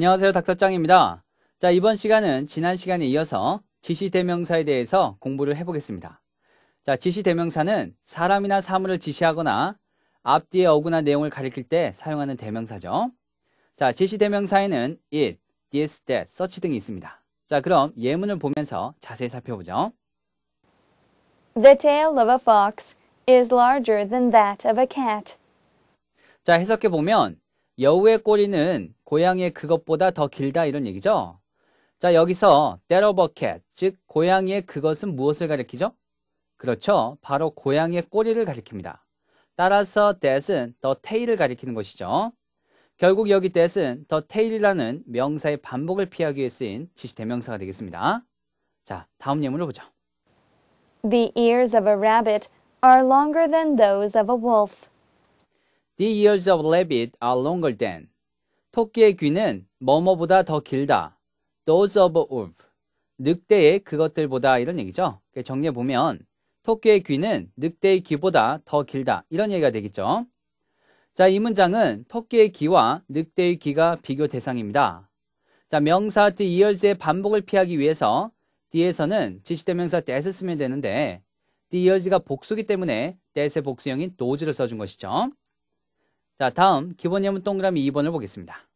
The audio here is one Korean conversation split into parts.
안녕하세요. 닥터짱입니다. 자, 이번 시간은 지난 시간에 이어서 지시대명사에 대해서 공부를 해보겠습니다. 자, 지시대명사는 사람이나 사물을 지시하거나 앞뒤에 어구나 내용을 가리킬 때 사용하는 대명사죠. 자, 지시대명사에는 it, this, that, such 등이 있습니다. 자, 그럼 예문을 보면서 자세히 살펴보죠. The tail of a fox is larger than that of a cat. 자, 해석해 보면 여우의 꼬리는 고양이의 그것보다 더 길다 이런 얘기죠. 자, 여기서 때러버캣, 즉 고양이의 그것은 무엇을 가리키죠? 그렇죠. 바로 고양이의 꼬리를 가리킵니다. 따라서 that은 the tail을 가리키는 것이죠. 결국 여기 that은 the tail이라는 명사의 반복을 피하기 위해 쓰인 지시대명사가 되겠습니다. 자, 다음 예문을 보죠. The ears of a rabbit are longer than those of a wolf. The ears of rabbit are longer than. 토끼의 귀는 뭐뭐보다 더 길다. Those of wolf. 늑대의 그것들보다 이런 얘기죠. 정리해 보면 토끼의 귀는 늑대의 귀보다 더 길다. 이런 얘기가 되겠죠. 자, 이 문장은 토끼의 귀와 늑대의 귀가 비교 대상입니다. 자, 명사 the ears의 반복을 피하기 위해서 뒤에서는 지시대명사 that을 쓰면 되는데 the ears가 복수기 때문에 that의 복수형인 d o e 를 써준 것이죠. 자, 다음 기본 예문 동그라미 2번을 보겠습니다.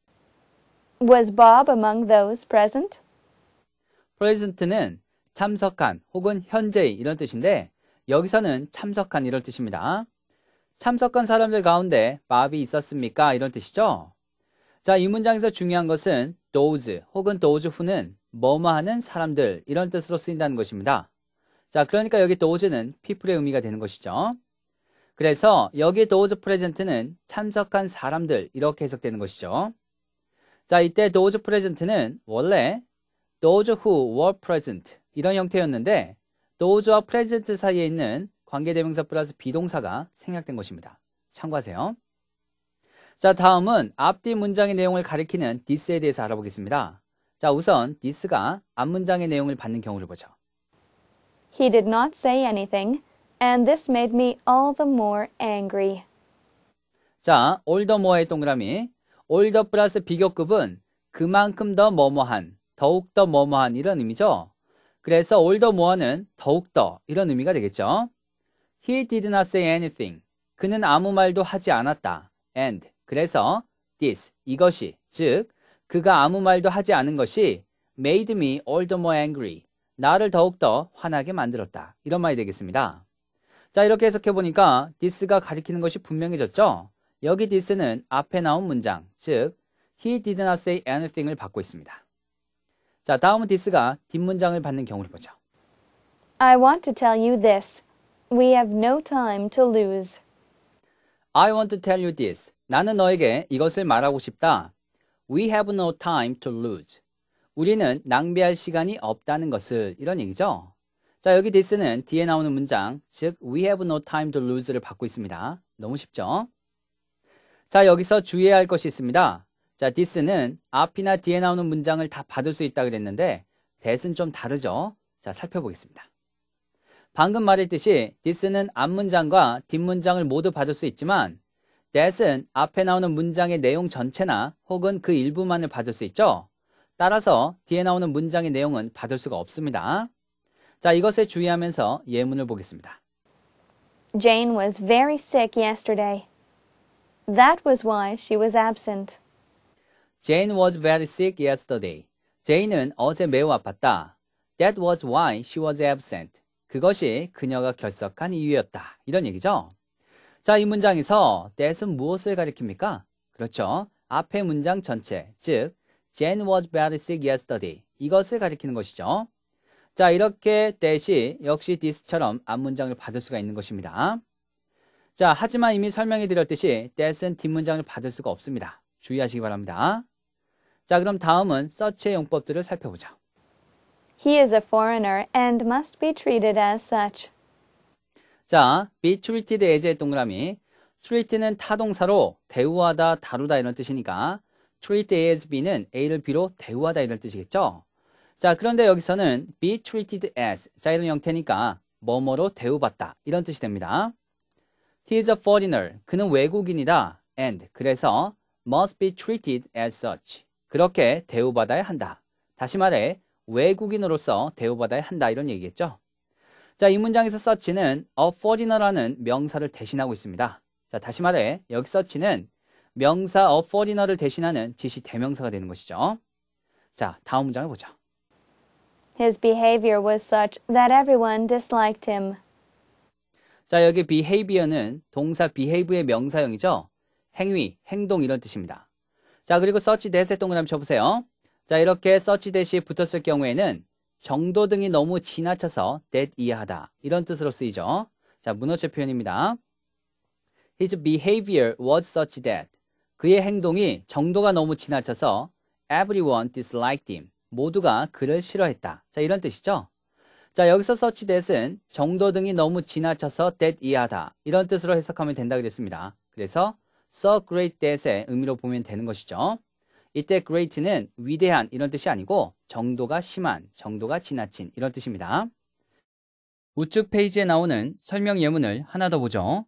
Was Bob among those present? present는 참석한 혹은 현재의 이런 뜻인데 여기서는 참석한 이런 뜻입니다. 참석한 사람들 가운데 밥이 있었습니까? 이런 뜻이죠. 자, 이 문장에서 중요한 것은 those 혹은 those who는 뭐 뭐 하는 사람들 이런 뜻으로 쓰인다는 것입니다. 자, 그러니까 여기 those는 people의 의미가 되는 것이죠. 그래서 여기 those present는 참석한 사람들 이렇게 해석되는 것이죠. 자, 이때 those present는 원래 those who were present 이런 형태였는데 those와 present 사이에 있는 관계대명사 플러스 비동사가 생략된 것입니다. 참고하세요. 자, 다음은 앞뒤 문장의 내용을 가리키는 this에 대해서 알아보겠습니다. 자, 우선 this가 앞 문장의 내용을 받는 경우를 보죠. He did not say anything. and this made me all the more angry. 자, all the more의 동그라미. all the 플러스 비교급은 그만큼 더 뭐뭐한, 더욱 더 뭐뭐한 이런 의미죠. 그래서 all the more는 더욱 더 이런 의미가 되겠죠. He did not say anything. 그는 아무 말도 하지 않았다. And 그래서 this 이것이 즉 그가 아무 말도 하지 않은 것이 made me all the more angry. 나를 더욱더 화나게 만들었다. 이런 말이 되겠습니다. 자, 이렇게 해석해 보니까 this가 가리키는 것이 분명해졌죠? 여기 this는 앞에 나온 문장, 즉 he did not say anything을 받고 있습니다. 자, 다음은 this가 뒷문장을 받는 경우를 보죠. I want to tell you this. We have no time to lose. I want to tell you this. 나는 너에게 이것을 말하고 싶다. We have no time to lose. 우리는 낭비할 시간이 없다는 것을 이런 얘기죠. 자, 여기 this는 뒤에 나오는 문장, 즉 we have no time to lose를 받고 있습니다. 너무 쉽죠? 자, 여기서 주의해야 할 것이 있습니다. 자, this는 앞이나 뒤에 나오는 문장을 다 받을 수 있다 그랬는데 that은 좀 다르죠? 자, 살펴보겠습니다. 방금 말했듯이 this는 앞 문장과 뒷 문장을 모두 받을 수 있지만 that은 앞에 나오는 문장의 내용 전체나 혹은 그 일부만을 받을 수 있죠? 따라서 뒤에 나오는 문장의 내용은 받을 수가 없습니다. 자, 이것에 주의하면서 예문을 보겠습니다. Jane was very sick yesterday. That was why she was absent. Jane was very sick yesterday. 제인은 어제 매우 아팠다. That was why she was absent. 그것이 그녀가 결석한 이유였다. 이런 얘기죠. 자, 이 문장에서 that은 무엇을 가리킵니까? 그렇죠. 앞의 문장 전체, 즉 Jane was very sick yesterday. 이것을 가리키는 것이죠. 자, 이렇게 대시 역시 this처럼 앞문장을 받을 수가 있는 것입니다. 자, 하지만 이미 설명해 드렸듯이 that은 뒷문장을 받을 수가 없습니다. 주의하시기 바랍니다. 자, 그럼 다음은 s e c h 의 용법들을 살펴보자. He is a foreigner and must be treated as such. 자, be treated as의 동그라미. treat는 타동사로 대우하다, 다루다 이런 뜻이니까 treat as b는 a를 b로 대우하다 이런 뜻이겠죠? 자, 그런데 여기서는 be treated as 자 이런 형태니까 뭐뭐로 대우받다 이런 뜻이 됩니다. He is a foreigner. 그는 외국인이다. And 그래서 must be treated as such. 그렇게 대우받아야 한다. 다시 말해 외국인으로서 대우받아야 한다 이런 얘기겠죠. 자, 이 문장에서 such는 a foreigner라는 명사를 대신하고 있습니다. 자, 다시 말해 여기 such는 명사 a foreigner를 대신하는 지시 대명사가 되는 것이죠. 자, 다음 문장을 보죠. His behavior was such that everyone disliked him. 자, 여기 behavior는 동사 behave의 명사형이죠. 행위, 행동 이런 뜻입니다. 자, 그리고 such that의 동그라미 쳐보세요. 자, 이렇게 such that이 붙었을 경우에는 정도 등이 너무 지나쳐서 that 이하다 이런 뜻으로 쓰이죠. 자, 문어체 표현입니다. His behavior was such that 그의 행동이 정도가 너무 지나쳐서 everyone disliked him. 모두가 그를 싫어했다. 자, 이런 뜻이죠. 자, 여기서 서치 that은 정도 등이 너무 지나쳐서 that 이하다. 이런 뜻으로 해석하면 된다 그랬습니다. 그래서 so great that의 의미로 보면 되는 것이죠. 이때 great는 위대한 이런 뜻이 아니고 정도가 심한, 정도가 지나친 이런 뜻입니다. 우측 페이지에 나오는 설명 예문을 하나 더 보죠.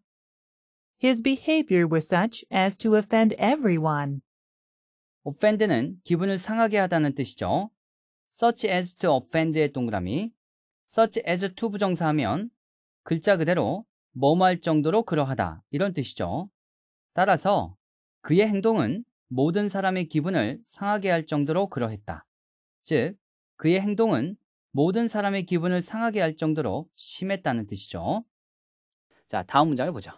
His behavior was such as to offend everyone. offend는 기분을 상하게 하다는 뜻이죠. such as to offend의 동그라미, such as to 부정사하면 글자 그대로 뭐뭐할 정도로 그러하다 이런 뜻이죠. 따라서 그의 행동은 모든 사람의 기분을 상하게 할 정도로 그러했다. 즉, 그의 행동은 모든 사람의 기분을 상하게 할 정도로 심했다는 뜻이죠. 자, 다음 문장을 보죠.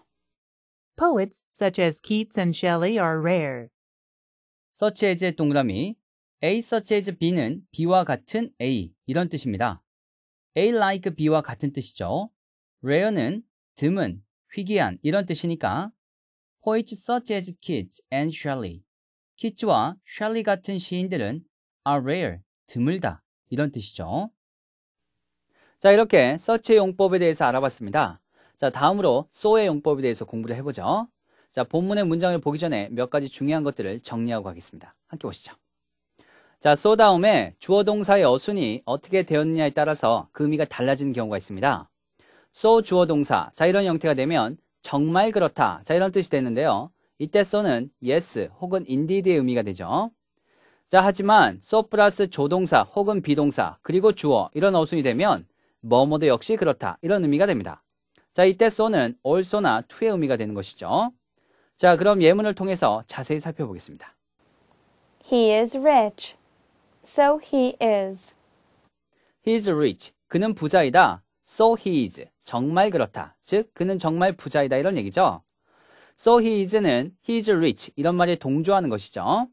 Poets such as Keats and Shelley are rare. such as의 동그라미, A such as B는 B와 같은 A 이런 뜻입니다. A like B와 같은 뜻이죠. rare는 드문, 희귀한 이런 뜻이니까 poets such as Keats and Shelley, k e 와 s h e 같은 시인들은 are rare, 드물다 이런 뜻이죠. 자 이렇게 s e c h 의 용법에 대해서 알아봤습니다. 자 다음으로 so의 용법에 대해서 공부를 해보죠. 자 본문의 문장을 보기 전에 몇 가지 중요한 것들을 정리하고 가겠습니다. 함께 보시죠. 자, s 다음에 주어 동사의 어순이 어떻게 되었느냐에 따라서 그 의미가 달라지는 경우가 있습니다. so 주어 동사. 자, 이런 형태가 되면 정말 그렇다. 자, 이런 뜻이 되는데요. 이때 s 는 yes 혹은 indeed의 의미가 되죠. 자, 하지만 so 플러스 조동사 혹은 비동사 그리고 주어 이런 어순이 되면 뭐뭐도 역시 그렇다. 이런 의미가 됩니다. 자, 이때 s 는 also나 to의 의미가 되는 것이죠. 자, 그럼 예문을 통해서 자세히 살펴보겠습니다. He is rich. So he is. He's rich. 그는 부자이다. So he is. 정말 그렇다. 즉, 그는 정말 부자이다. 이런 얘기죠. So he is는 he's rich. 이런 말이 동조하는 것이죠.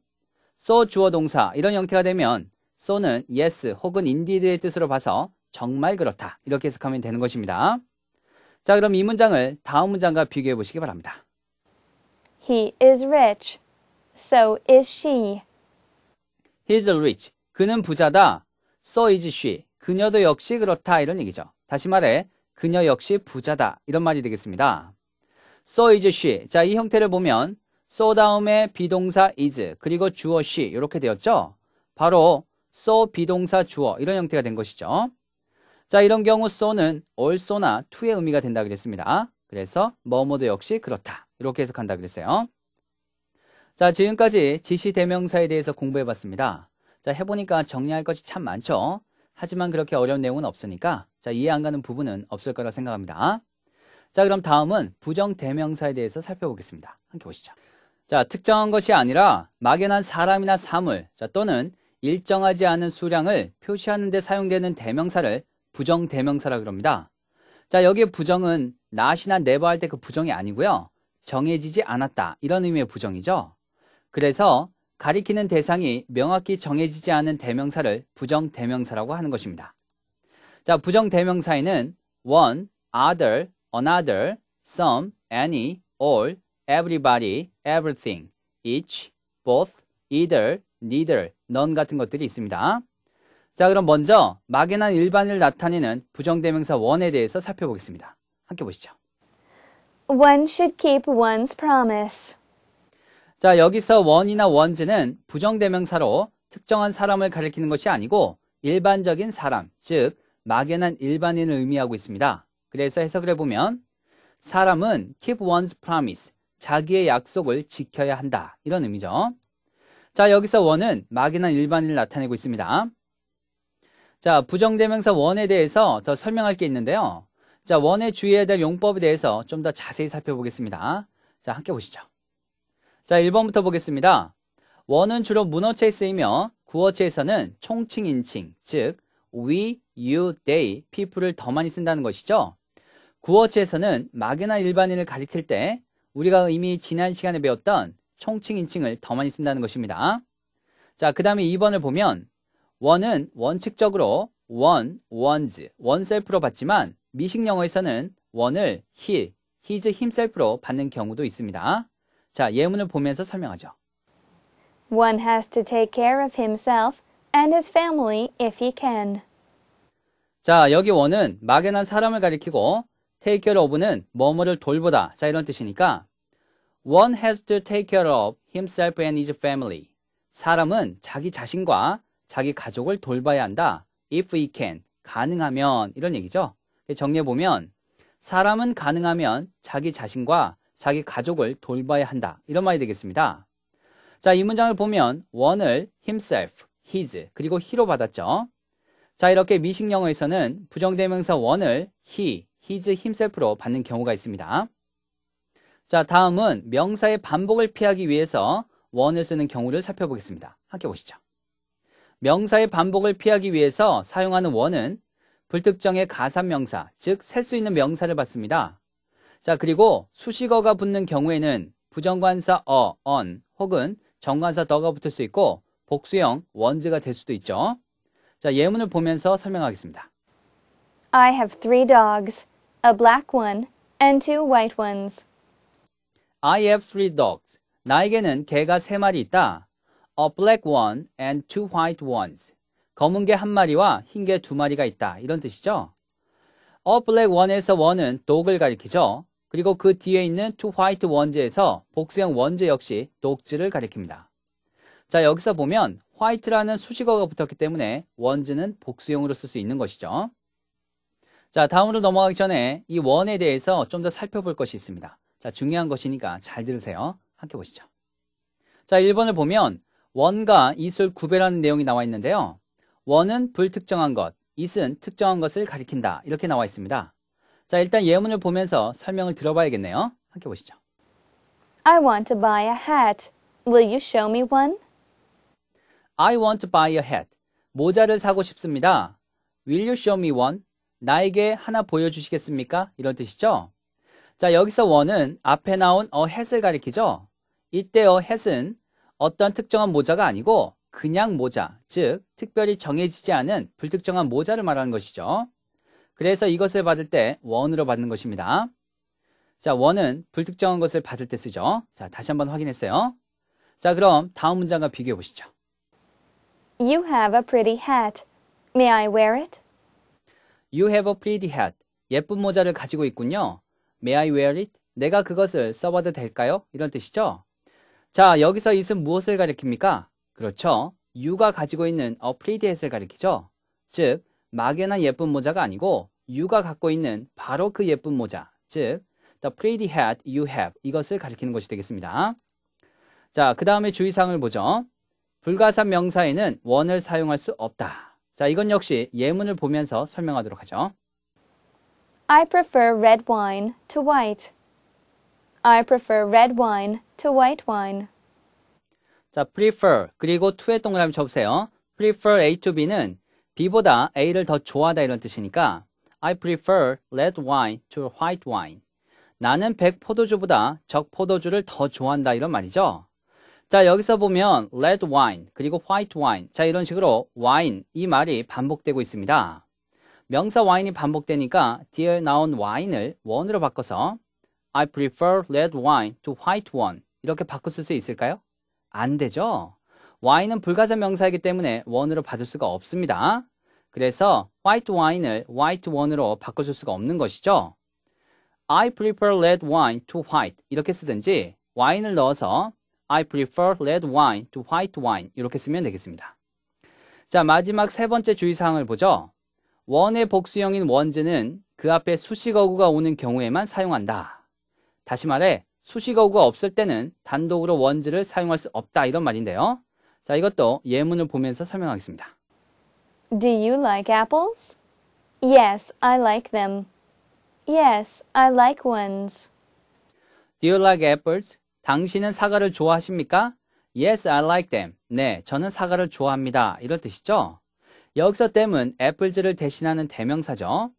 So 주어 동사. 이런 형태가 되면 so는 yes 혹은 indeed의 뜻으로 봐서 정말 그렇다. 이렇게 해석하면 되는 것입니다. 자, 그럼 이 문장을 다음 문장과 비교해 보시기 바랍니다. He is rich. So is she. He's rich. 그는 부자다. 써 is she. 그녀도 역시 그렇다. 이런 얘기죠. 다시 말해 그녀 역시 부자다. 이런 말이 되겠습니다. so is she. 자, 이 형태를 보면 so 다음에 비동사 is 그리고 주어 she 이렇게 되었죠. 바로 so 비동사 주어 이런 형태가 된 것이죠. 자, 이런 경우 so는 also나 to의 의미가 된다 그랬습니다. 그래서 뭐뭐도 역시 그렇다. 이렇게 해석한다 그랬어요. 자, 지금까지 지시 대명사에 대해서 공부해 봤습니다. 자, 해보니까 정리할 것이 참 많죠? 하지만 그렇게 어려운 내용은 없으니까 자, 이해 안 가는 부분은 없을 거라 생각합니다. 자, 그럼 다음은 부정대명사에 대해서 살펴보겠습니다. 함께 보시죠. 자, 특정한 것이 아니라 막연한 사람이나 사물 자, 또는 일정하지 않은 수량을 표시하는 데 사용되는 대명사를 부정대명사라 그럽니다. 자, 여기에 부정은 낫이나 네버 할 때 그 부정이 아니고요. 정해지지 않았다. 이런 의미의 부정이죠. 그래서 가리키는 대상이 명확히 정해지지 않은 대명사를 부정 대명사라고 하는 것입니다. 자, 부정 대명사에는 one, other, another, some, any, all, everybody, everything, each, both, either, neither, none 같은 것들이 있습니다. 자, 그럼 먼저 막연한 일반을 나타내는 부정대명사 one에 대해서 살펴보겠습니다. 함께 보시죠. One should keep one's promise. 자, 여기서 원이나 원즈는 부정대명사로 특정한 사람을 가리키는 것이 아니고 일반적인 사람, 즉 막연한 일반인을 의미하고 있습니다. 그래서 해석을 해보면 사람은 keep one's promise, 자기의 약속을 지켜야 한다. 이런 의미죠. 자, 여기서 원은 막연한 일반인을 나타내고 있습니다. 자, 부정대명사 원에 대해서 더 설명할 게 있는데요. 자, 원의 주의해야 될 용법에 대해서 좀 더 자세히 살펴보겠습니다. 자, 함께 보시죠. 자, 1번부터 보겠습니다. 원은 주로 문어체에 쓰이며 구어체에서는 총칭, 인칭, 즉 we, you, they, people을 더 많이 쓴다는 것이죠. 구어체에서는 마개나 일반인을 가리킬 때 우리가 이미 지난 시간에 배웠던 총칭, 인칭을 더 많이 쓴다는 것입니다. 자, 그 다음에 2번을 보면 원은 원칙적으로 원, 원즈, 원셀프로 받지만 미식 영어에서는 원을 he, his, himself로 받는 경우도 있습니다. 자, 예문을 보면서 설명하죠. One has to take care of himself and his family if he can. 자, 여기 원은 막연한 사람을 가리키고 take care of는 뭐뭐를 돌보다. 자, 이런 뜻이니까 one has to take care of himself and his family. 사람은 자기 자신과 자기 가족을 돌봐야 한다. if he can. 가능하면 이런 얘기죠. 정리해 보면 사람은 가능하면 자기 자신과 자기 가족을 돌봐야 한다. 이런 말이 되겠습니다. 자, 이 문장을 보면 원을 himself, his, 그리고 he로 받았죠. 자, 이렇게 미식 영어에서는 부정대명사 원을 he, his, himself로 받는 경우가 있습니다. 자, 다음은 명사의 반복을 피하기 위해서 원을 쓰는 경우를 살펴보겠습니다. 함께 보시죠. 명사의 반복을 피하기 위해서 사용하는 원은 불특정의 가산명사, 즉 셀 수 있는 명사를 받습니다. 자, 그리고 수식어가 붙는 경우에는 부정관사 어, on 혹은 정관사 더가 붙을 수 있고 복수형 원즈가 될 수도 있죠. 자, 예문을 보면서 설명하겠습니다. I have three dogs, a black one and two white ones. I have three dogs. 나에게는 개가 세 마리 있다. A black one and two white ones. 검은 개 한 마리와 흰 개 두 마리가 있다. 이런 뜻이죠. A black one에서 one은 dog을 가리키죠. 그리고 그 뒤에 있는 to white 원제에서 복수형 원제 역시 녹지를 가리킵니다. 자, 여기서 보면 white라는 수식어가 붙었기 때문에 원제는 복수형으로 쓸 수 있는 것이죠. 자, 다음으로 넘어가기 전에 이 원에 대해서 좀 더 살펴볼 것이 있습니다. 자, 중요한 것이니까 잘 들으세요. 함께 보시죠. 자, 1번을 보면 원과 이슬 구별하는 내용이 나와 있는데요. 원은 불특정한 것, 이은 슬 특정한 것을 가리킨다. 이렇게 나와 있습니다. 자, 일단 예문을 보면서 설명을 들어봐야겠네요. 함께 보시죠. I want to buy a hat. Will you show me one? I want to buy a hat. 모자를 사고 싶습니다. Will you show me one? 나에게 하나 보여주시겠습니까? 이런 뜻이죠. 자, 여기서 one은 앞에 나온 a hat을 가리키죠. 이때 a hat은 어떤 특정한 모자가 아니고 그냥 모자, 즉 특별히 정해지지 않은 불특정한 모자를 말하는 것이죠. 그래서 이것을 받을 때 원으로 받는 것입니다. 자, 원은 불특정한 것을 받을 때 쓰죠. 자, 다시 한번 확인했어요. 자, 그럼 다음 문장과 비교해 보시죠. You have a pretty hat. May I wear it? You have a pretty hat. 예쁜 모자를 가지고 있군요. May I wear it? 내가 그것을 써봐도 될까요? 이런 뜻이죠. 자, 여기서 이은 무엇을 가리킵니까? 그렇죠. you가 가지고 있는 a pretty hat을 가리키죠. 즉, 막연한 예쁜 모자가 아니고 유가 갖고 있는 바로 그 예쁜 모자, 즉 the pretty hat you have 이것을 가리키는 것이 되겠습니다. 자, 그 다음에 주의사항을 보죠. 불가산 명사에는 원을 사용할 수 없다. 자, 이건 역시 예문을 보면서 설명하도록 하죠. I prefer red wine to white. I prefer red wine to white wine. 자, prefer 그리고 to의 동그라미 쳐보세요. prefer A to B는 B보다 A를 더 좋아하다 이런 뜻이니까 I prefer red wine to white wine. 나는 백 포도주보다 적 포도주를 더 좋아한다 이런 말이죠. 자 여기서 보면 red wine 그리고 white wine 자 이런 식으로 wine 이 말이 반복되고 있습니다. 명사 wine이 반복되니까 뒤에 나온 wine을 원으로 바꿔서 I prefer red wine to white one 이렇게 바꿔 쓸수 있을까요? 안 되죠. 와인은 불가사 명사이기 때문에 원으로 받을 수가 없습니다. 그래서 white wine을 white one으로 바꿔줄 수가 없는 것이죠. I prefer red wine to white 이렇게 쓰든지 와인을 넣어서 I prefer red wine to white wine 이렇게 쓰면 되겠습니다. 자 마지막 세 번째 주의사항을 보죠. 원의 복수형인 원즈는그 앞에 수식어구가 오는 경우에만 사용한다. 다시 말해 수식어구가 없을 때는 단독으로 원즈를 사용할 수 없다 이런 말인데요. 자, 이것도 예문을 보면서 설명하겠습니다. Do you like apples? Yes, I like them. Yes, I like ones. Do you like apples? 당신은 사과를 좋아하십니까? Yes, I like them. 네, 저는 사과를 좋아합니다. 이럴 뜻이죠. 여기서 댐은 애플즈를 대신하는 대명사죠.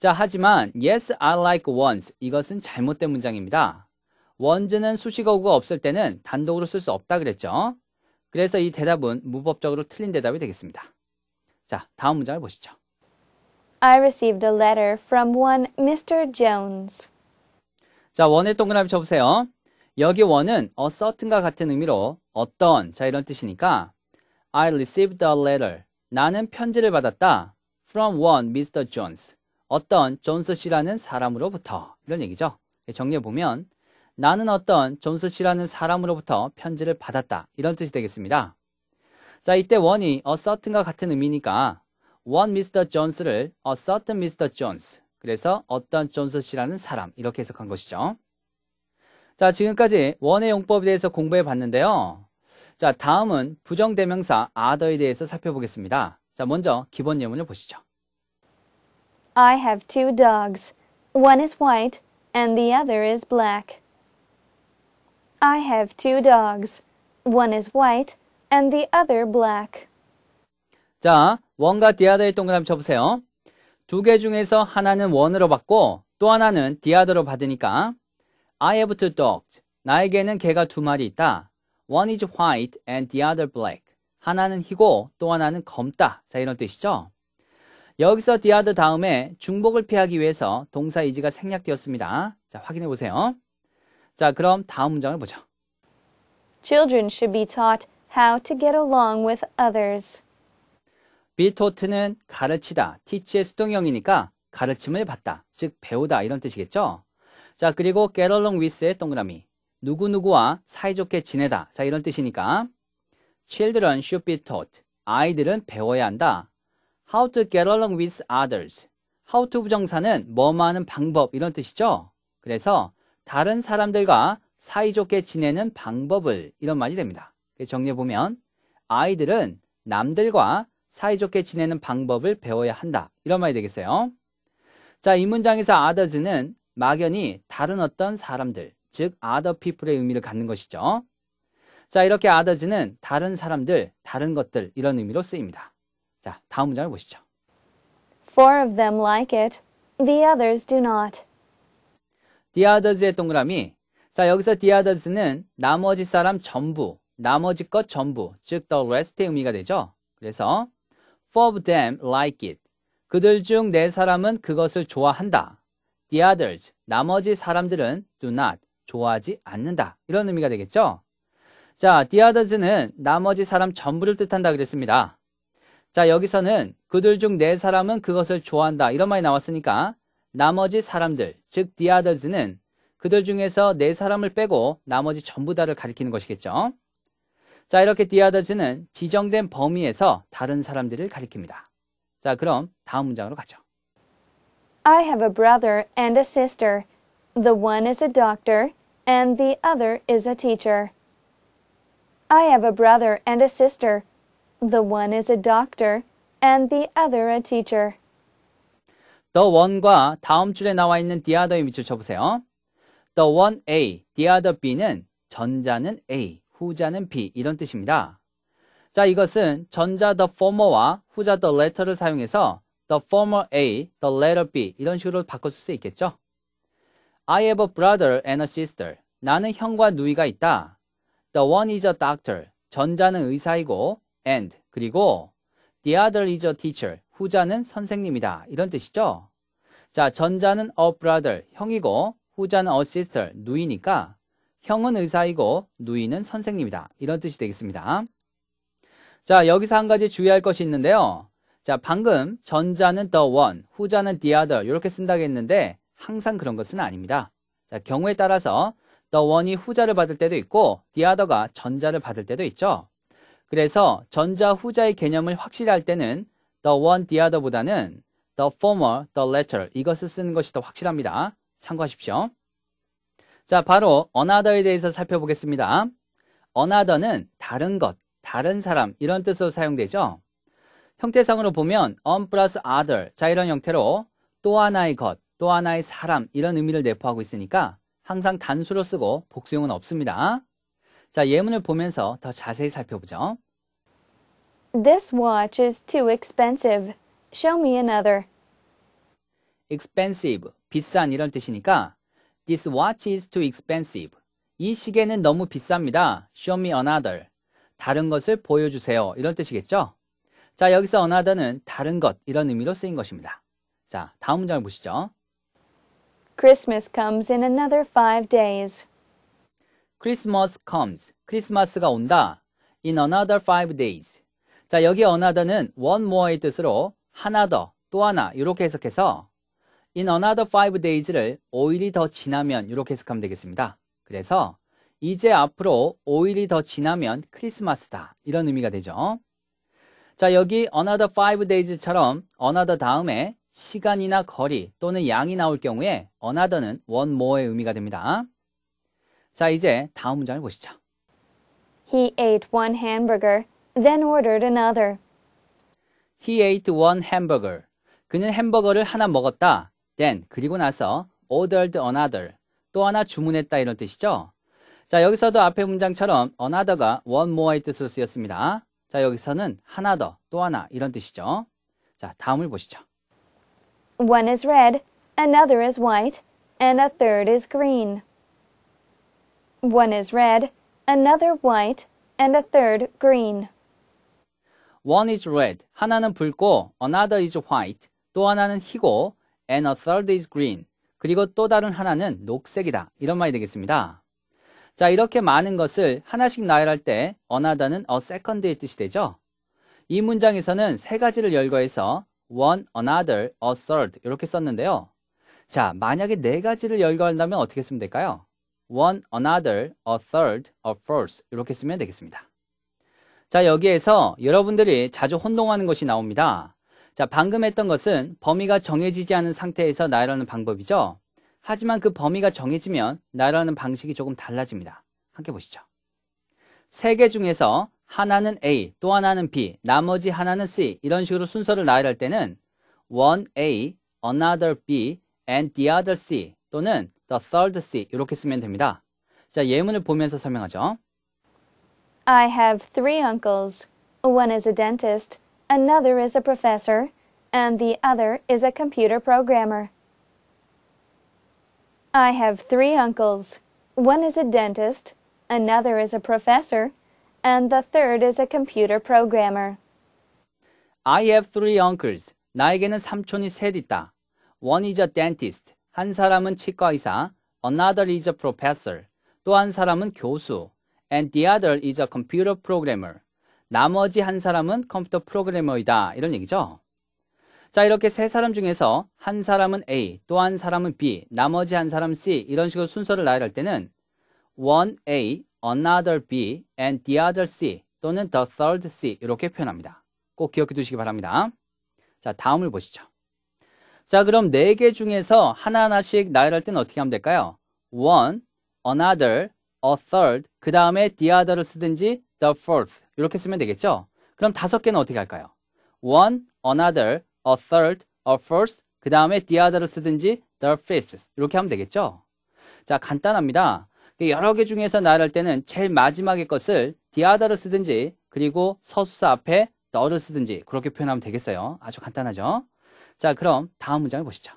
자, 하지만 yes, I like ones 이것은 잘못된 문장입니다. 원즈는 수식어구가 없을 때는 단독으로 쓸 수 없다 그랬죠. 그래서 이 대답은 무법적으로 틀린 대답이 되겠습니다. 자, 다음 문장을 보시죠. I received a letter from one Mr. Jones. 자, 원에 동그라미 쳐보세요. 여기 원은 a certain과 같은 의미로 어떤, 자, 이런 뜻이니까 I received a letter. 나는 편지를 받았다. From one Mr. Jones. 어떤 존스 씨라는 사람으로부터. 이런 얘기죠. 정리해보면 나는 어떤 존스 씨라는 사람으로부터 편지를 받았다. 이런 뜻이 되겠습니다. 자, 이때 원이 a certain과 같은 의미니까 one Mr. Jones를 a certain Mr. Jones. 그래서 어떤 존스 씨라는 사람. 이렇게 해석한 것이죠. 자, 지금까지 원의 용법에 대해서 공부해 봤는데요. 자, 다음은 부정대명사 other에 대해서 살펴보겠습니다. 자, 먼저 기본 예문을 보시죠. I have two dogs. One is white and the other is black. I have two dogs. One is white and the other black. 자, 원과 디아더의 동그라미 쳐보세요. 두 개 중에서 하나는 원으로 받고 또 하나는 디아더로 받으니까 I have two dogs. 나에게는 개가 두 마리 있다. One is white and the other black. 하나는 희고 또 하나는 검다. 자, 이런 뜻이죠. 여기서 the other 다음에 중복을 피하기 위해서 동사 이지가 생략되었습니다. 자, 확인해 보세요. 자, 그럼 다음 문장을 보죠. Children should be taught how to get along with others. be taught는 가르치다, teach의 수동형이니까 가르침을 받다, 즉 배우다 이런 뜻이겠죠? 자, 그리고 get along with의 동그라미. 누구누구와 사이좋게 지내다. 자, 이런 뜻이니까 children should be taught. 아이들은 배워야 한다. how to get along with others. how to 부정사는 뭐뭐 하는 방법 이런 뜻이죠? 그래서 다른 사람들과 사이좋게 지내는 방법을 이런 말이 됩니다. 정리해보면 아이들은 남들과 사이좋게 지내는 방법을 배워야 한다. 이런 말이 되겠어요. 자, 이 문장에서 others는 막연히 다른 어떤 사람들, 즉 other people의 의미를 갖는 것이죠. 자, 이렇게 others는 다른 사람들, 다른 것들 이런 의미로 쓰입니다. 자, 다음 문장을 보시죠. Four of them like it. The others do not. 디아더즈의 동그라미. 자, 여기서 디아더즈는 나머지 사람 전부, 나머지 것 전부, 즉 the rest의 의미가 되죠. 그래서 for them like it. 그들 중 네 사람은 그것을 좋아한다. The others, 나머지 사람들은 do not, 좋아하지 않는다. 이런 의미가 되겠죠. 자, the others는 나머지 사람 전부를 뜻한다 그랬습니다. 자, 여기서는 그들 중 네 사람은 그것을 좋아한다. 이런 말이 나왔으니까 나머지 사람들, 즉 the others는 그들 중에서 네 사람을 빼고 나머지 전부 다를 가리키는 것이겠죠. 자, 이렇게 the others는 지정된 범위에서 다른 사람들을 가리킵니다. 자, 그럼 다음 문장으로 가죠. I have a brother and a sister. The one is a doctor and the other is a teacher. I have a brother and a sister. The one is a doctor and the other a teacher. The one과 다음 줄에 나와 있는 the other 밑줄 쳐보세요. The one A, the other B는 전자는 A, 후자는 B 이런 뜻입니다. 자, 이것은 전자 the former와 후자 the letter를 사용해서 the former A, the letter B 이런 식으로 바꿔줄 수 있겠죠. I have a brother and a sister. 나는 형과 누이가 있다. The one is a doctor. 전자는 의사이고 and 그리고 the other is a teacher. 후자는 선생님이다. 이런 뜻이죠. 자, 전자는 a brother, 형이고 후자는 a sister, 누이니까 형은 의사이고 누이는 선생님이다. 이런 뜻이 되겠습니다. 자, 여기서 한 가지 주의할 것이 있는데요. 자, 방금 전자는 the one, 후자는 the other 이렇게 쓴다고 했는데 항상 그런 것은 아닙니다. 자, 경우에 따라서 the one이 후자를 받을 때도 있고 the other가 전자를 받을 때도 있죠. 그래서 전자 후자의 개념을 확실히 할 때는 the one, the other보다는 the former, the latter 이것을 쓰는 것이 더 확실합니다. 참고하십시오. 자, 바로 another에 대해서 살펴보겠습니다. another는 다른 것, 다른 사람 이런 뜻으로 사용되죠. 형태상으로 보면 on um 플러스 other 자 이런 형태로 또 하나의 것, 또 하나의 사람 이런 의미를 내포하고 있으니까 항상 단수로 쓰고 복수용은 없습니다. 자, 예문을 보면서 더 자세히 살펴보죠. This watch is too expensive. Show me another. expensive 비싼 이런 뜻이니까 this watch is too expensive. 이 시계는 너무 비쌉니다. show me another. 다른 것을 보여주세요. 이런 뜻이겠죠? 자, 여기서 another는 다른 것 이런 의미로 쓰인 것입니다. 자, 다음 문장을 보시죠. Christmas comes in another five days. Christmas comes. 크리스마스가 온다. in another five days. 자, 여기 another는 one more의 뜻으로 하나 더, 또 하나 이렇게 해석해서 in another five days를 5일이 더 지나면 이렇게 해석하면 되겠습니다. 그래서 이제 앞으로 5일이 더 지나면 크리스마스다 이런 의미가 되죠. 자 여기 another five days처럼 another 다음에 시간이나 거리 또는 양이 나올 경우에 another는 one more의 의미가 됩니다. 자 이제 다음 문장을 보시죠. He ate one hamburger then ordered another. He ate one hamburger. 그는 햄버거를 하나 먹었다. then 그리고 나서 ordered another. 또 하나 주문했다 이런 뜻이죠. 자, 여기서도 앞에 문장처럼 another가 one more의 뜻으로 쓰였습니다. 자, 여기서는 하나 더, 또 하나 이런 뜻이죠. 자, 다음을 보시죠. One is red, another is white, and a third is green. One is red, another white, and a third green. One is red. 하나는 붉고 another is white. 또 하나는 희고 and a third is green. 그리고 또 다른 하나는 녹색이다. 이런 말이 되겠습니다. 자, 이렇게 많은 것을 하나씩 나열할 때 another는 a second의 뜻이 되죠. 이 문장에서는 세 가지를 열거해서 one, another, a third 이렇게 썼는데요. 자, 만약에 네 가지를 열거한다면 어떻게 쓰면 될까요? one, another, a third, a fourth 이렇게 쓰면 되겠습니다. 자, 여기에서 여러분들이 자주 혼동하는 것이 나옵니다. 자, 방금 했던 것은 범위가 정해지지 않은 상태에서 나열하는 방법이죠. 하지만 그 범위가 정해지면 나열하는 방식이 조금 달라집니다. 함께 보시죠. 세 개 중에서 하나는 A, 또 하나는 B, 나머지 하나는 C 이런 식으로 순서를 나열할 때는 one A, another B, and the other C 또는 the third C 이렇게 쓰면 됩니다. 자, 예문을 보면서 설명하죠. I have three uncles. One is a dentist, another is a professor, and the other is a computer programmer. I have three uncles. One is a dentist, another is a professor, and the third is a computer programmer. I have three uncles. 나에게는 삼촌이 셋 있다. One is a dentist. 한 사람은 치과 의사. Another is a professor. 또 한 사람은 교수. and the other is a computer programmer. 나머지 한 사람은 컴퓨터 프로그래머이다. 이런 얘기죠. 자, 이렇게 세 사람 중에서 한 사람은 A, 또 한 사람은 B, 나머지 한 사람 C 이런 식으로 순서를 나열할 때는 one A, another B, and the other C 또는 the third C 이렇게 표현합니다. 꼭 기억해 두시기 바랍니다. 자, 다음을 보시죠. 자, 그럼 네 개 중에서 하나하나씩 나열할 때는 어떻게 하면 될까요? one, another, a third, 그 다음에 the other를 쓰든지 the fourth 이렇게 쓰면 되겠죠? 그럼 다섯 개는 어떻게 할까요? one, another, a third, a f i r s t 그 다음에 the other를 쓰든지 the fifth 이렇게 하면 되겠죠? 자 간단합니다. 여러 개 중에서 나열할 때는 제일 마지막의 것을 the other를 쓰든지 그리고 서수사 앞에 t h e 를 쓰든지 그렇게 표현하면 되겠어요. 아주 간단하죠? 자 그럼 다음 문장을 보시죠.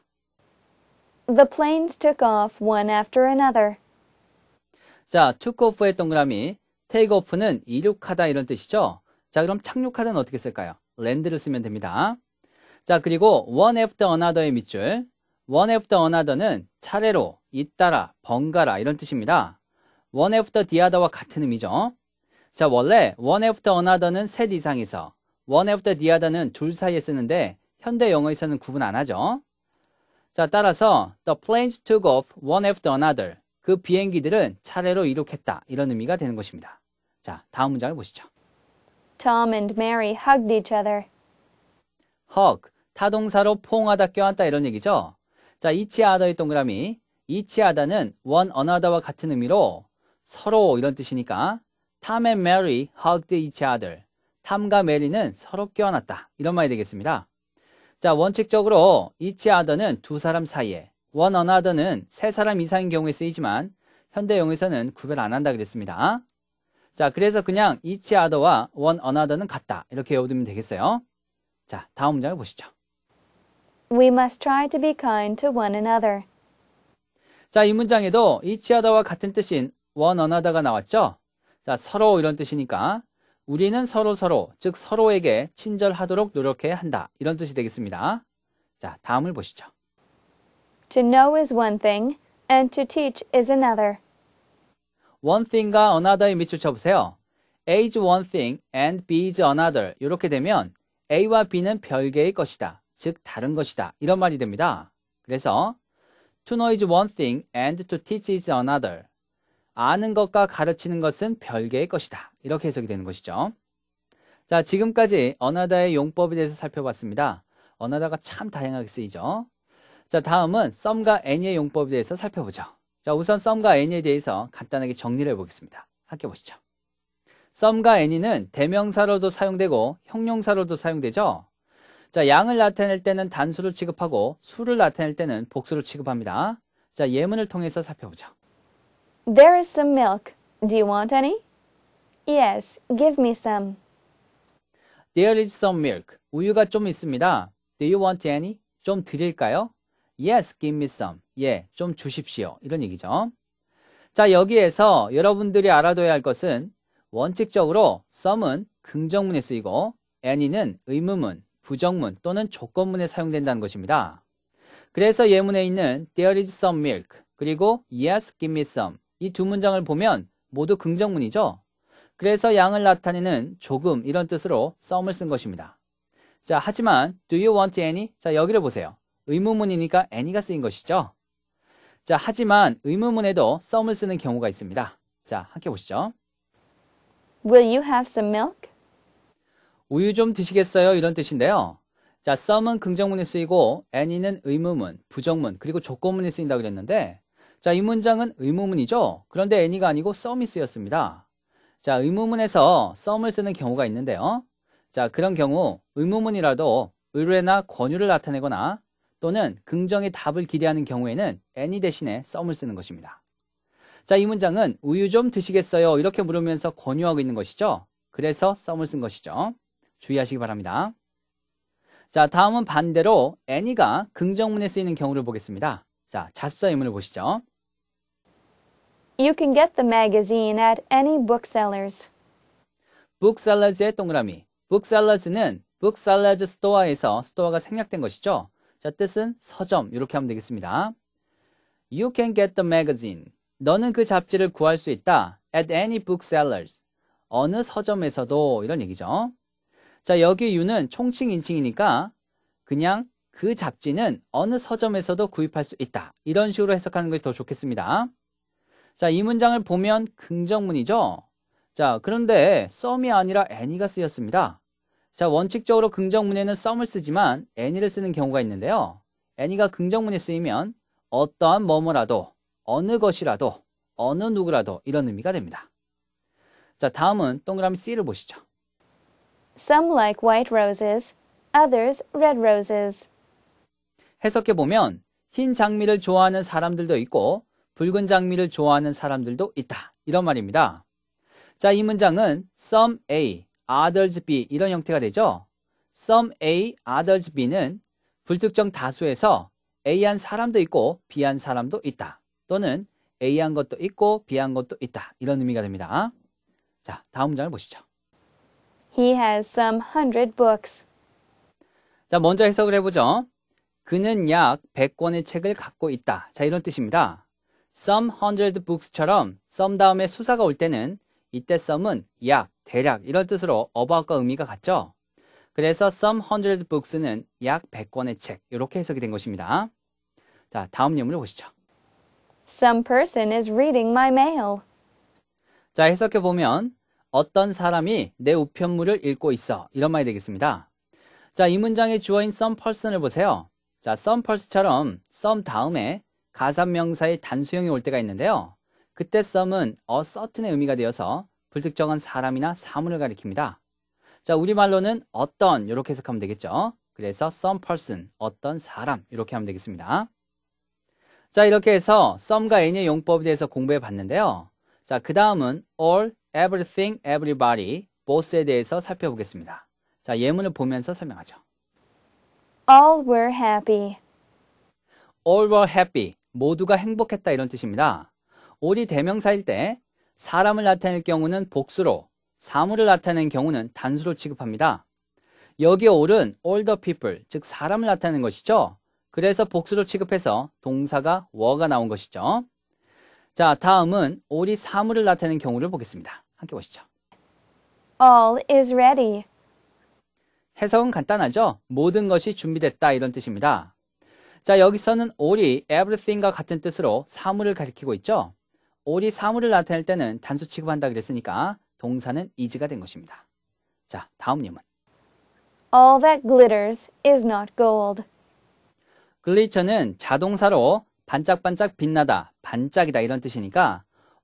The planes took off one after another. 자, took off의 동그라미, take off는 이륙하다 이런 뜻이죠. 자, 그럼 착륙하다는 어떻게 쓸까요? land를 쓰면 됩니다. 자, 그리고 one after another의 밑줄. one after another는 차례로, 잇따라, 번갈아 이런 뜻입니다. one after the other와 같은 의미죠. 자, 원래 one after another는 셋 이상에서 one after the other는 둘 사이에 쓰는데 현대 영어에서는 구분 안 하죠. 자, 따라서 the planes took off one after another. 그 비행기들은 차례로 이륙했다. 이런 의미가 되는 것입니다. 자, 다음 문장을 보시죠. Tom and Mary hugged each other. hug, 타동사로 포옹하다 껴안다 이런 얘기죠. 자, each other의 동그라미. each other는 one another와 같은 의미로 서로 이런 뜻이니까 Tom and Mary hugged each other. 탐과 메리는 서로 껴안았다. 이런 말이 되겠습니다. 자, 원칙적으로 each other는 두 사람 사이에 one another는 세 사람 이상인 경우에 쓰이지만 현대용에서는 구별 안 한다 그랬습니다. 자, 그래서 그냥 each other와 one another는 같다. 이렇게 외워두면 되겠어요. 자, 다음 문장을 보시죠. We must try to be kind to one another. 자, 이 문장에도 each other와 같은 뜻인 one another가 나왔죠? 자, 서로 이런 뜻이니까 우리는 서로 서로, 즉 서로에게 친절하도록 노력해야 한다. 이런 뜻이 되겠습니다. 자, 다음을 보시죠. To know is one thing, and to teach is another. one thing과 another의 밑줄 쳐보세요. A is one thing and B is another. 이렇게 되면 A와 B는 별개의 것이다. 즉, 다른 것이다. 이런 말이 됩니다. 그래서 to know is one thing and to teach is another. 아는 것과 가르치는 것은 별개의 것이다. 이렇게 해석이 되는 것이죠. 자, 지금까지 언하다의 용법에 대해서 살펴봤습니다. 언하다가 참 다양하게 쓰이죠. 자, 다음은 썸과 애니의 용법에 대해서 살펴보죠. 자, 우선 썸과 애니에 대해서 간단하게 정리를 해보겠습니다. 함께 보시죠. 썸과 애니는 대명사로도 사용되고 형용사로도 사용되죠. 자, 양을 나타낼 때는 단수로 취급하고 수를 나타낼 때는 복수로 취급합니다. 자, 예문을 통해서 살펴보죠. There is some milk. Do you want any? Yes, give me some. There is some milk. 우유가 좀 있습니다. Do you want any? 좀 드릴까요? Yes, give me some. 예, 좀 주십시오. 이런 얘기죠. 자, 여기에서 여러분들이 알아둬야 할 것은 원칙적으로 some은 긍정문에 쓰이고 any는 의문문, 부정문 또는 조건문에 사용된다는 것입니다. 그래서 예문에 있는 there is some milk 그리고 yes, give me some 이 두 문장을 보면 모두 긍정문이죠. 그래서 양을 나타내는 조금 이런 뜻으로 some을 쓴 것입니다. 자, 하지만 do you want any? 자, 여기를 보세요. 의문문이니까 any가 쓰인 것이죠. 자, 하지만 의문문에도 some을 쓰는 경우가 있습니다. 자, 함께 보시죠. Will you have some milk? 우유 좀 드시겠어요? 이런 뜻인데요. 자, some은 긍정문에 쓰이고 any는 의문문, 부정문, 그리고 조건문에 쓰인다고 그랬는데 자, 이 문장은 의문문이죠. 그런데 any가 아니고 some이 쓰였습니다. 자, 의문문에서 some을 쓰는 경우가 있는데요. 자, 그런 경우 의문문이라도 의뢰나 권유를 나타내거나 또는 긍정의 답을 기대하는 경우에는 any 대신에 썸을 쓰는 것입니다. 자, 이 문장은 우유 좀 드시겠어요? 이렇게 물으면서 권유하고 있는 것이죠. 그래서 썸을 쓴 것이죠. 주의하시기 바랍니다. 자, 다음은 반대로 any가 긍정문에 쓰이는 경우를 보겠습니다. 자, 자서 의문을 보시죠. You can get the magazine at any booksellers. booksellers의 동그라미. booksellers는 bookseller's s t o 에서 스토어가 생략된 것이죠. 자, 뜻은 서점. 이렇게 하면 되겠습니다. You can get the magazine. 너는 그 잡지를 구할 수 있다. At any booksellers. 어느 서점에서도 이런 얘기죠. 자, 여기 유는 총칭 인칭이니까 그냥 그 잡지는 어느 서점에서도 구입할 수 있다. 이런 식으로 해석하는 게 더 좋겠습니다. 자, 이 문장을 보면 긍정문이죠. 자, 그런데 썸이 아니라 애니가 쓰였습니다. 자, 원칙적으로 긍정문에는 썸을 쓰지만 any를 쓰는 경우가 있는데요. any가 긍정문에 쓰이면 어떠한 뭐뭐라도, 어느 것이라도, 어느 누구라도 이런 의미가 됩니다. 자, 다음은 동그라미 C를 보시죠. Some like white roses, others red roses. 해석해 보면 흰 장미를 좋아하는 사람들도 있고 붉은 장미를 좋아하는 사람들도 있다. 이런 말입니다. 자, 이 문장은 some A, others be 이런 형태가 되죠. some A, others B는 불특정 다수에서 A한 사람도 있고 B한 사람도 있다. 또는 A한 것도 있고 B한 것도 있다. 이런 의미가 됩니다. 자, 다음 문장을 보시죠. He has some hundred books. 자, 먼저 해석을 해보죠. 그는 약 100권의 책을 갖고 있다. 자, 이런 뜻입니다. some hundred books처럼 some 다음에 수사가 올 때는 이때 some은 약 대략 이런 뜻으로 어 b o 과 의미가 같죠? 그래서 some hundred books는 약 100권의 책 이렇게 해석이 된 것입니다. 자, 다음 예문을 보시죠. Some person is reading my mail. 자, 해석해 보면 어떤 사람이 내 우편물을 읽고 있어 이런 말이 되겠습니다. 자, 이 문장의 주어인 some person을 보세요. 자, some person처럼 some 다음에 가산명사의 단수형이 올 때가 있는데요. 그때 some은 a certain의 의미가 되어서 불특정한 사람이나 사물을 가리킵니다. 자, 우리말로는 어떤 이렇게 해석하면 되겠죠. 그래서 some person, 어떤 사람 이렇게 하면 되겠습니다. 자, 이렇게 해서 some과 any의 용법에 대해서 공부해 봤는데요. 자, 그 다음은 all, everything, everybody, both에 대해서 살펴보겠습니다. 자, 예문을 보면서 설명하죠. All were happy. All were happy. 모두가 행복했다 이런 뜻입니다. a l 이 대명사일 때 사람을 나타낼 경우는 복수로, 사물을 나타낸 경우는 단수로 취급합니다. 여기에 올은 all the people, 즉 사람을 나타내는 것이죠. 그래서 복수로 취급해서 동사가 워가 나온 것이죠. 자, 다음은 올이 사물을 나타내는 경우를 보겠습니다. 함께 보시죠. All is ready. 해석은 간단하죠? 모든 것이 준비됐다 이런 뜻입니다. 자, 여기서는 a l 이 everything과 같은 뜻으로 사물을 가리키고 있죠? 오리 사물을 나타낼 때는 단수 취급한다 그랬으니까 동사는 is가 된 것입니다. 자, 다음 예문. All that glitters is not gold. 글리처는 자동사로 반짝반짝 빛나다, 반짝이다 이런 뜻이니까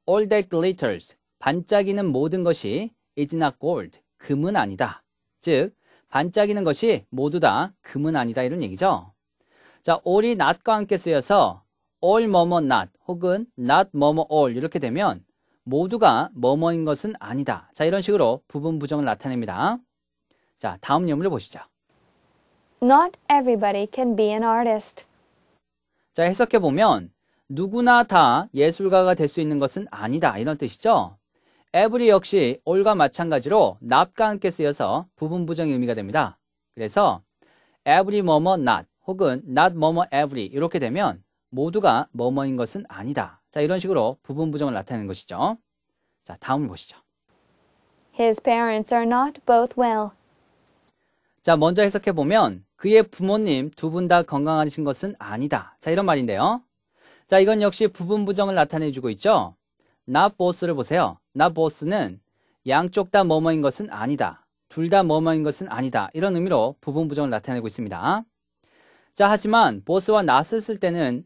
all that glitters, 반짝이는 모든 것이 is not gold, 금은 아니다. 즉, 반짝이는 것이 모두 다 금은 아니다 이런 얘기죠. 자, all이 not과 함께 쓰여서 all 뭐뭐 not 혹은 not 뭐뭐 all 이렇게 되면 모두가 뭐뭐인 것은 아니다. 자, 이런 식으로 부분 부정을 나타냅니다. 자, 다음 예문을 보시죠. Not everybody can be an artist. 자, 해석해 보면 누구나 다 예술가가 될 수 있는 것은 아니다. 이런 뜻이죠. every 역시 all과 마찬가지로 not과 함께 쓰여서 부분 부정의 의미가 됩니다. 그래서 every 뭐뭐 not 혹은 not 뭐뭐 every 이렇게 되면 모두가 뭐뭐인 것은 아니다. 자, 이런 식으로 부분 부정을 나타내는 것이죠. 자, 다음을 보시죠. His parents are not both well. 자, 먼저 해석해 보면 그의 부모님 두 분 다 건강하신 것은 아니다. 자, 이런 말인데요. 자, 이건 역시 부분 부정을 나타내 주고 있죠. not both를 보세요. not both는 양쪽 다 뭐뭐인 것은 아니다. 둘 다 뭐뭐인 것은 아니다. 이런 의미로 부분 부정을 나타내고 있습니다. 자, 하지만 both와 not을 쓸 때는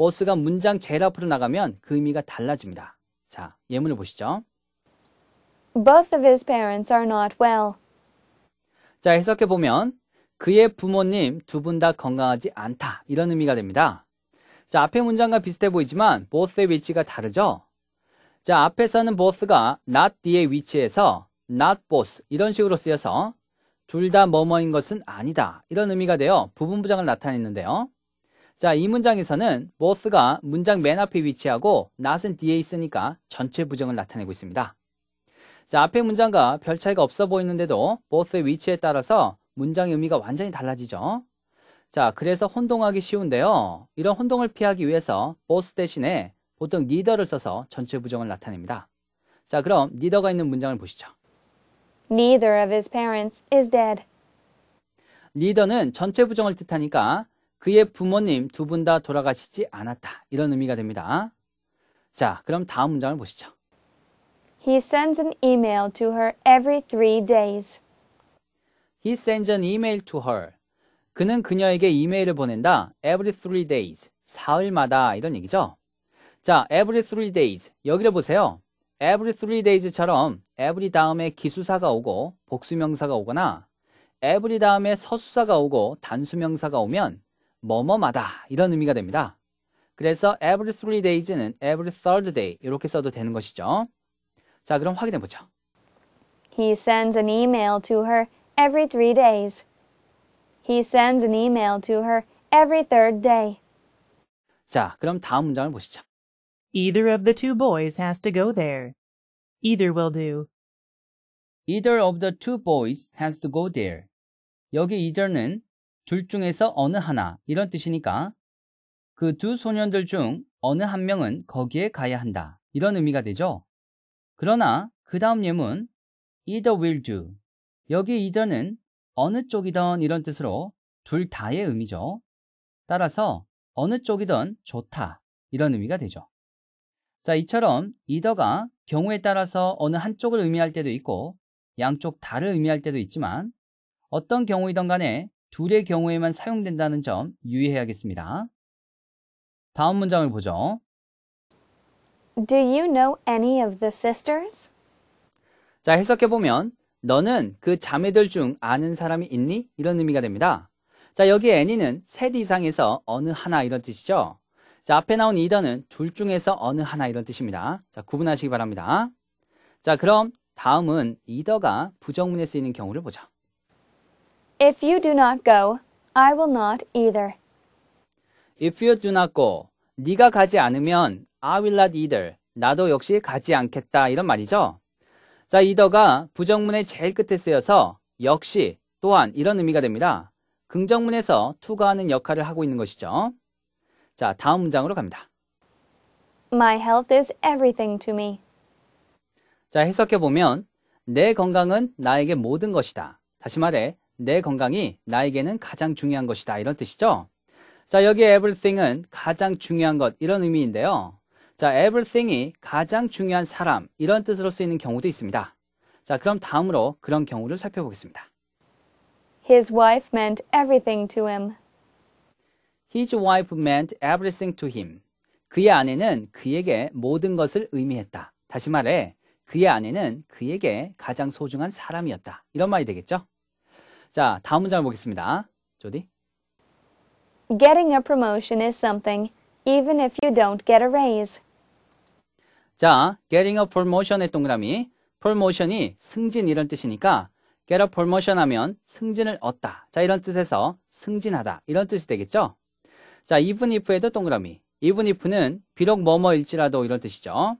버스가 문장 제일 앞으로 나가면 그 의미가 달라집니다. 자, 예문을 보시죠. Both of his parents are not well. 자, 해석해 보면 그의 부모님 두 분 다 건강하지 않다. 이런 의미가 됩니다. 자, 앞의 문장과 비슷해 보이지만 both의 위치가 다르죠? 자, 앞에서는 both가 not 뒤에위치해서 not both 이런 식으로 쓰여서 둘 다 뭐뭐인 것은 아니다. 이런 의미가 되어 부분 부장을 나타냈는데요. 자, 이 문장에서는 both가 문장 맨 앞에 위치하고 not은 뒤에 있으니까 전체 부정을 나타내고 있습니다. 자, 앞에 문장과 별 차이가 없어 보이는데도 both의 위치에 따라서 문장의 의미가 완전히 달라지죠. 자, 그래서 혼동하기 쉬운데요. 이런 혼동을 피하기 위해서 both 대신에 보통 neither를 써서 전체 부정을 나타냅니다. 자, 그럼 neither가 있는 문장을 보시죠. Neither of his parents is dead. neither는 전체 부정을 뜻하니까 그의 부모님 두 분 다 돌아가시지 않았다. 이런 의미가 됩니다. 자, 그럼 다음 문장을 보시죠. He sends an email to her every three days. He sends an email to her. 그는 그녀에게 이메일을 보낸다. every three days. 사흘마다 이런 얘기죠. 자, every three days. 여기를 보세요. every three days처럼 every 다음에 기수사가 오고 복수명사가 오거나 every 다음에 서수사가 오고 단수명사가 오면 뭐뭐마다 이런 의미가 됩니다. 그래서 every three days는 every third day 이렇게 써도 되는 것이죠. 자, 그럼 확인해 보죠. He sends an email to her every three days. He sends an email to her every third day. 자, 그럼 다음 문장을 보시죠. Either of the two boys has to go there. Either will do. Either of the two boys has to go there. 여기 either는 둘 중에서 어느 하나 이런 뜻이니까 그 두 소년들 중 어느 한 명은 거기에 가야 한다 이런 의미가 되죠. 그러나 그 다음 예문 either will do 여기 either는 어느 쪽이든 이런 뜻으로 둘 다의 의미죠. 따라서 어느 쪽이든 좋다 이런 의미가 되죠. 자, 이처럼 either가 경우에 따라서 어느 한쪽을 의미할 때도 있고 양쪽 다를 의미할 때도 있지만 어떤 경우이든 간에 둘의 경우에만 사용된다는 점 유의해야겠습니다. 다음 문장을 보죠. Do you know any of the sisters? 자, 해석해 보면 너는 그 자매들 중 아는 사람이 있니? 이런 의미가 됩니다. 자, 여기 any는 셋 이상에서 어느 하나 이런 뜻이죠. 자, 앞에 나온 이더는 둘 중에서 어느 하나 이런 뜻입니다. 자, 구분하시기 바랍니다. 자, 그럼 다음은 이더가 부정문에 쓰이는 경우를 보죠 If you do not go, I will not either. If you do not go, 네가 가지 않으면 I will not either. 나도 역시 가지 않겠다 이런 말이죠. 자, e i 가 부정문의 제일 끝에 쓰여서 역시 또한 이런 의미가 됩니다. 긍정문에서 to가 하는 역할을 하고 있는 것이죠. 자, 다음 문장으로 갑니다. My health is everything to me. 자, 해석해 보면 내 건강은 나에게 모든 것이다. 다시 말해 내 건강이 나에게는 가장 중요한 것이다. 이런 뜻이죠. 자, 여기 everything은 가장 중요한 것 이런 의미인데요. 자, everything이 가장 중요한 사람 이런 뜻으로 쓰이는 경우도 있습니다. 자, 그럼 다음으로 그런 경우를 살펴보겠습니다. His wife meant everything to him. His wife meant everything to him. 그의 아내는 그에게 모든 것을 의미했다. 다시 말해, 그의 아내는 그에게 가장 소중한 사람이었다. 이런 말이 되겠죠? 자, 다음 문장 보겠습니다. 조디. Getting a promotion is something even if you don't get a raise. 자, getting a promotion의 동그라미. promotion이 승진 이런 뜻이니까 get a promotion 하면 승진을 얻다. 자, 이런 뜻에서 승진하다. 이런 뜻이 되겠죠? 자, even if에도 동그라미. even if는 비록 뭐뭐일지라도 이런 뜻이죠.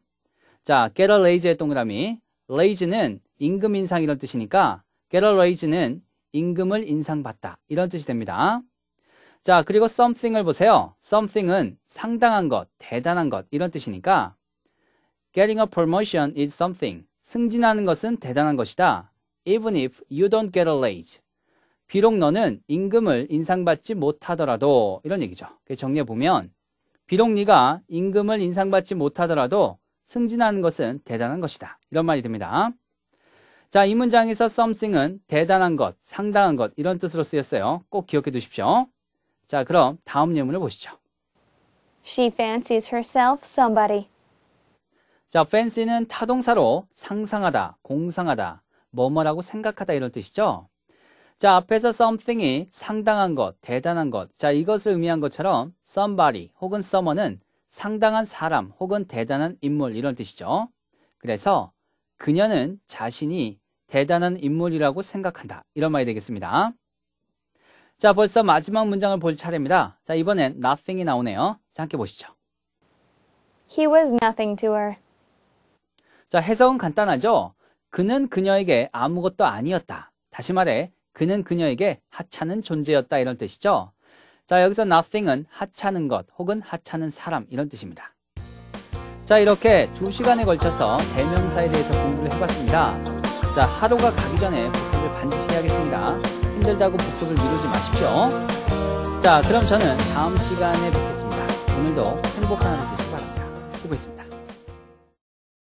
자, get a raise의 동그라미. raise는 임금 인상 이런 뜻이니까 get a raise는 임금을 인상받다 이런 뜻이 됩니다. 자 그리고 something을 보세요. something은 상당한 것, 대단한 것 이런 뜻이니까 getting a promotion is something. 승진하는 것은 대단한 것이다. even if you don't get a raise. 비록 너는 임금을 인상받지 못하더라도 이런 얘기죠. 정리해 보면 비록 네가 임금을 인상받지 못하더라도 승진하는 것은 대단한 것이다. 이런 말이 됩니다. 자, 이 문장에서 something은 대단한 것, 상당한 것 이런 뜻으로 쓰였어요. 꼭 기억해 두십시오. 자, 그럼 다음 예문을 보시죠. She fancies herself somebody. 자, fancy는 타동사로 상상하다, 공상하다, 뭐뭐라고 생각하다 이런 뜻이죠. 자, 앞에서 something이 상당한 것, 대단한 것. 자, 이것을 의미한 것처럼 somebody 혹은 someone은 상당한 사람 혹은 대단한 인물 이런 뜻이죠. 그래서 그녀는 자신이 대단한 인물이라고 생각한다. 이런 말이 되겠습니다. 자, 벌써 마지막 문장을 볼 차례입니다. 자, 이번엔 nothing이 나오네요. 자, 함께 보시죠. He was nothing to her. 자, 해석은 간단하죠? 그는 그녀에게 아무것도 아니었다. 다시 말해, 그는 그녀에게 하찮은 존재였다. 이런 뜻이죠? 자, 여기서 nothing은 하찮은 것 혹은 하찮은 사람 이런 뜻입니다. 자, 이렇게 두 시간에 걸쳐서 대명사에 대해서 공부를 해봤습니다. 자, 하루가 가기 전에 복습을 반드시 해야겠습니다. 힘들다고 복습을 미루지 마십시오. 자, 그럼 저는 다음 시간에 뵙겠습니다. 오늘도 행복한 하루 되시기 바랍니다. 수고했습니다.